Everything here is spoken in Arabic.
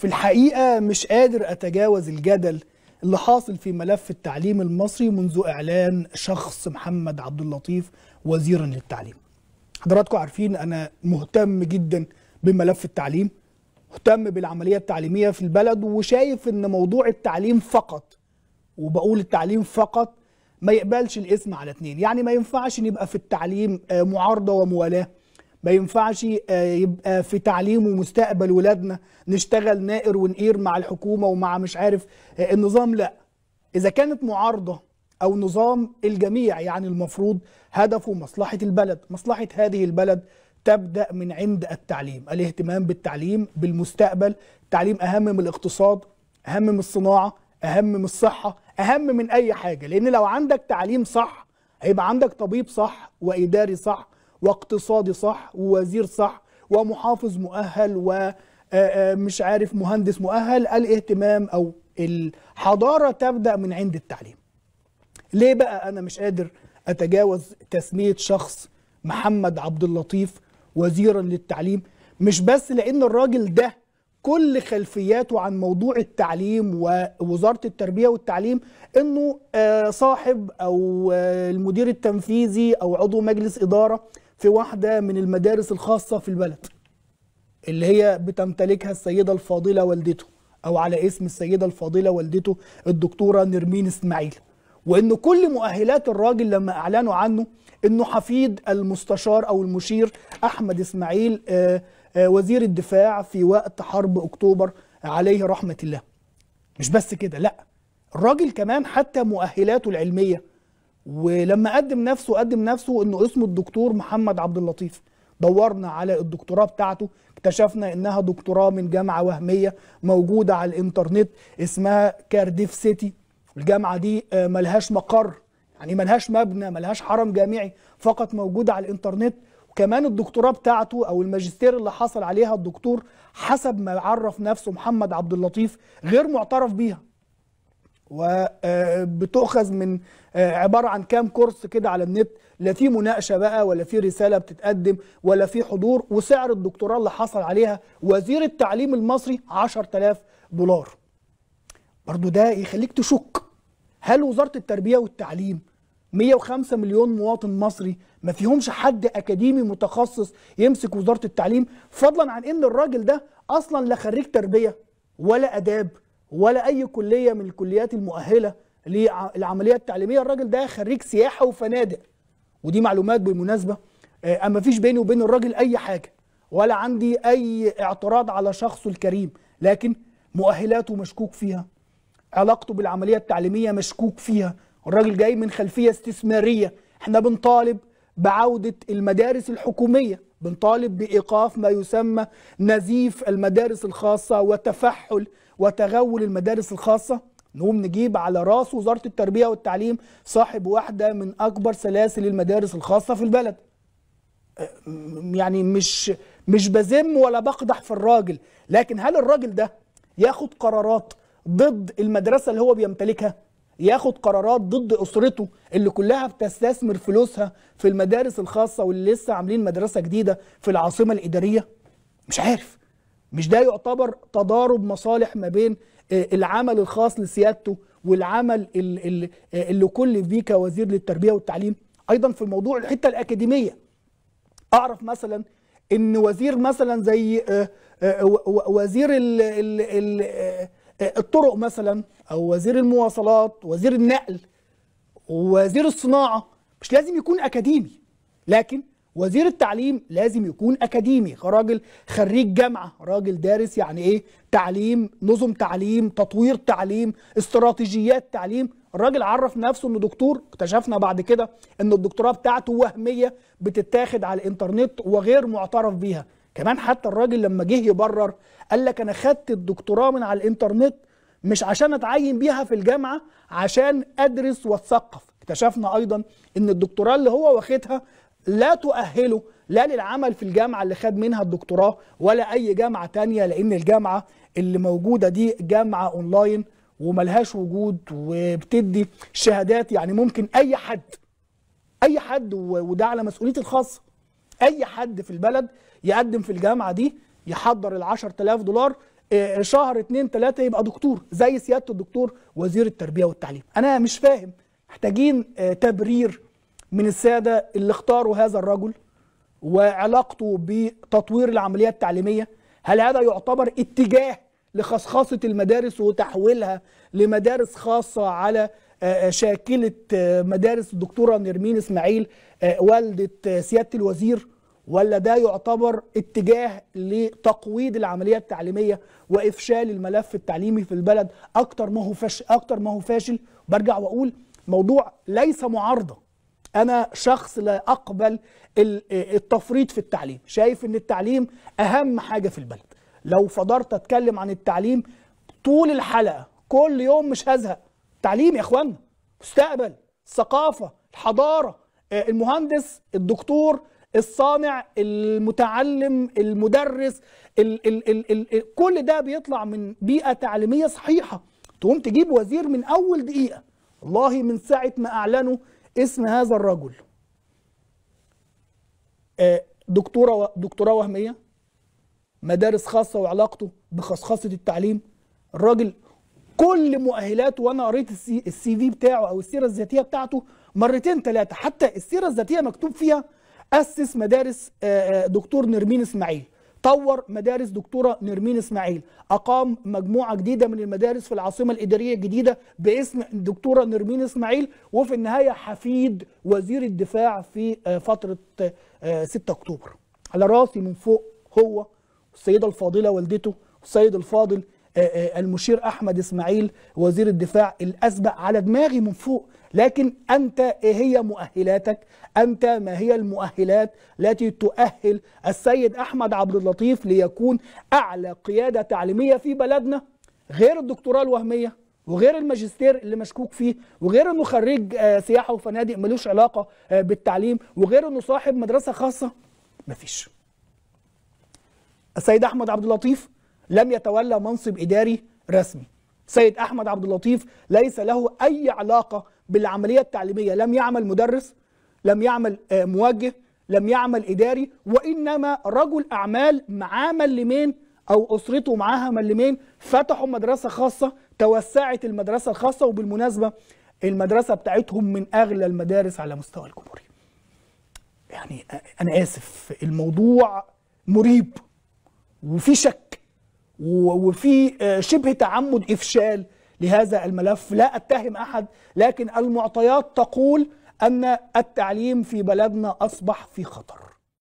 في الحقيقة مش قادر أتجاوز الجدل اللي حاصل في ملف التعليم المصري منذ إعلان شخص محمد عبد اللطيف وزيرا للتعليم حضراتكم عارفين أنا مهتم جدا بملف التعليم مهتم بالعملية التعليمية في البلد وشايف أن موضوع التعليم فقط وبقول التعليم فقط ما يقبلش الاسم على اتنين يعني ما ينفعش نبقى في التعليم آه، معارضة وموالاة ما ينفعش آه، يبقى في تعليم ومستقبل ولادنا نشتغل نائر ونقير مع الحكومه ومع مش عارف آه، النظام لا اذا كانت معارضه او نظام الجميع يعني المفروض هدفه مصلحه البلد مصلحه هذه البلد تبدا من عند التعليم الاهتمام بالتعليم بالمستقبل التعليم اهم من الاقتصاد اهم من الصناعه اهم من الصحه اهم من اي حاجه لان لو عندك تعليم صح هيبقى عندك طبيب صح واداري صح واقتصادي صح ووزير صح ومحافظ مؤهل ومش آه، آه، عارف مهندس مؤهل الاهتمام او الحضاره تبدا من عند التعليم ليه بقى انا مش قادر اتجاوز تسميه شخص محمد عبد اللطيف وزيرا للتعليم مش بس لان الراجل ده كل خلفياته عن موضوع التعليم ووزاره التربيه والتعليم انه آه، صاحب او المدير التنفيذي او عضو مجلس اداره في واحدة من المدارس الخاصة في البلد اللي هي بتمتلكها السيدة الفاضلة والدته أو على اسم السيدة الفاضلة والدته الدكتورة نرمين إسماعيل وإن كل مؤهلات الراجل لما أعلنوا عنه إنه حفيد المستشار أو المشير أحمد إسماعيل آه، آه، وزير الدفاع في وقت حرب أكتوبر عليه رحمة الله مش بس كده لأ الراجل كمان حتى مؤهلاته العلمية ولما قدم نفسه قدم نفسه انه اسمه الدكتور محمد عبد اللطيف دورنا على الدكتوراه بتاعته اكتشفنا انها دكتوراه من جامعه وهميه موجوده على الانترنت اسمها كارديف سيتي الجامعه دي آه، ملهاش مقر يعني ملهاش مبنى ملهاش حرم جامعي فقط موجوده على الانترنت وكمان الدكتوراه بتاعته او الماجستير اللي حصل عليها الدكتور حسب ما عرف نفسه محمد عبد اللطيف غير معترف بيها وبتؤخذ من آه، عباره عن كام كورس كده على النت لا في مناقشه بقى ولا في رساله بتتقدم ولا في حضور وسعر الدكتوراه اللي حصل عليها وزير التعليم المصري 10000 دولار برضو ده يخليك تشك هل وزاره التربيه والتعليم 105 مليون مواطن مصري ما فيهمش حد اكاديمي متخصص يمسك وزاره التعليم فضلا عن ان الراجل ده اصلا لا خريج تربيه ولا اداب ولا اي كليه من الكليات المؤهله للعمليه التعليميه الراجل ده خريج سياحه وفنادق ودي معلومات بالمناسبه آه، اما فيش بيني وبين الراجل اي حاجه ولا عندي اي اعتراض على شخصه الكريم لكن مؤهلاته مشكوك فيها علاقته بالعمليه التعليميه مشكوك فيها الراجل جاي من خلفيه استثماريه احنا بنطالب بعودة المدارس الحكومية بنطالب بإيقاف ما يسمى نزيف المدارس الخاصة وتفحل وتغول المدارس الخاصة نقوم نجيب على راس وزارة التربية والتعليم صاحب واحدة من أكبر سلاسل المدارس الخاصة في البلد يعني مش مش بذم ولا بقدح في الراجل لكن هل الراجل ده ياخد قرارات ضد المدرسة اللي هو بيمتلكها؟ ياخد قرارات ضد اسرته اللي كلها بتستثمر فلوسها في المدارس الخاصه واللي لسه عاملين مدرسه جديده في العاصمه الاداريه مش عارف مش ده يعتبر تضارب مصالح ما بين آه، العمل الخاص لسيادته والعمل آه، اللي كل فيه كوزير للتربيه والتعليم ايضا في الموضوع الحته الاكاديميه اعرف مثلا ان وزير مثلا زي آه، وزير ال الطرق مثلا او وزير المواصلات وزير النقل وزير الصناعه مش لازم يكون اكاديمي لكن وزير التعليم لازم يكون اكاديمي راجل خريج جامعه راجل دارس يعني ايه تعليم نظم تعليم تطوير تعليم استراتيجيات تعليم الراجل عرف نفسه انه دكتور اكتشفنا بعد كده ان الدكتوراه بتاعته وهميه بتتاخد على الانترنت وغير معترف بيها كمان حتى الراجل لما جه يبرر قال لك انا خدت الدكتوراه من على الانترنت مش عشان اتعين بيها في الجامعه عشان ادرس واتثقف اكتشفنا ايضا ان الدكتوراه اللي هو واخدها لا تؤهله لا للعمل في الجامعه اللي خد منها الدكتوراه ولا اي جامعه تانية لان الجامعه اللي موجوده دي جامعه اونلاين وملهاش وجود وبتدي شهادات يعني ممكن اي حد اي حد وده على مسؤوليتي الخاصه اي حد في البلد يقدم في الجامعه دي يحضر ال 10000 دولار آه، شهر اتنين ثلاثة يبقى دكتور زي سياده الدكتور وزير التربيه والتعليم انا مش فاهم محتاجين آه، تبرير من الساده اللي اختاروا هذا الرجل وعلاقته بتطوير العمليه التعليميه هل هذا يعتبر اتجاه لخصخصه المدارس وتحويلها لمدارس خاصه على آه، آه، شاكله آه، مدارس الدكتوره نرمين اسماعيل والده سياده الوزير ولا ده يعتبر اتجاه لتقويض العمليه التعليميه وافشال الملف التعليمي في البلد اكتر ما هو فاشل اكتر ما هو فاشل برجع واقول موضوع ليس معارضه انا شخص لا اقبل التفريط في التعليم شايف ان التعليم اهم حاجه في البلد لو فضلت اتكلم عن التعليم طول الحلقه كل يوم مش هزهق تعليم يا اخوانا مستقبل ثقافه الحضاره آه، المهندس الدكتور الصانع المتعلم المدرس الـ الـ الـ الـ كل ده بيطلع من بيئه تعليميه صحيحه تقوم تجيب وزير من اول دقيقه والله من ساعه ما اعلنوا اسم هذا الرجل آه، دكتوره دكتوراه وهميه مدارس خاصه وعلاقته بخصخصه التعليم الراجل كل مؤهلاته وانا قريت السي في بتاعه او السيره الذاتيه بتاعته مرتين ثلاثه حتى السيره الذاتيه مكتوب فيها اسس مدارس آه، آه، دكتور نرمين اسماعيل طور مدارس دكتوره نرمين اسماعيل اقام مجموعه جديده من المدارس في العاصمه الاداريه الجديده باسم دكتوره نرمين اسماعيل وفي النهايه حفيد وزير الدفاع في آه، فتره 6 اكتوبر على راسي من فوق هو السيده الفاضله والدته السيد الفاضل آه، آه، المشير احمد اسماعيل وزير الدفاع الاسبق على دماغي من فوق لكن انت ايه هي مؤهلاتك انت ما هي المؤهلات التي تؤهل السيد احمد عبد اللطيف ليكون اعلى قياده تعليميه في بلدنا غير الدكتوراه الوهميه وغير الماجستير اللي مشكوك فيه وغير انه خريج آه، سياحه وفنادق ملوش علاقه بالتعليم وغير انه صاحب مدرسه خاصه مفيش السيد احمد عبد اللطيف لم يتولى منصب إداري رسمي سيد أحمد عبد اللطيف ليس له أي علاقة بالعملية التعليمية لم يعمل مدرس لم يعمل آه، موجه لم يعمل إداري وإنما رجل أعمال معاه ملمين أو أسرته معاها ملمين فتحوا مدرسة خاصة توسعت المدرسة الخاصة وبالمناسبة المدرسة بتاعتهم من أغلى المدارس على مستوى الجمهورية يعني آه، أنا آسف الموضوع مريب وفي شك وفي آه، شبه تعمد افشال لهذا الملف لا اتهم احد لكن المعطيات تقول ان التعليم في بلدنا اصبح في خطر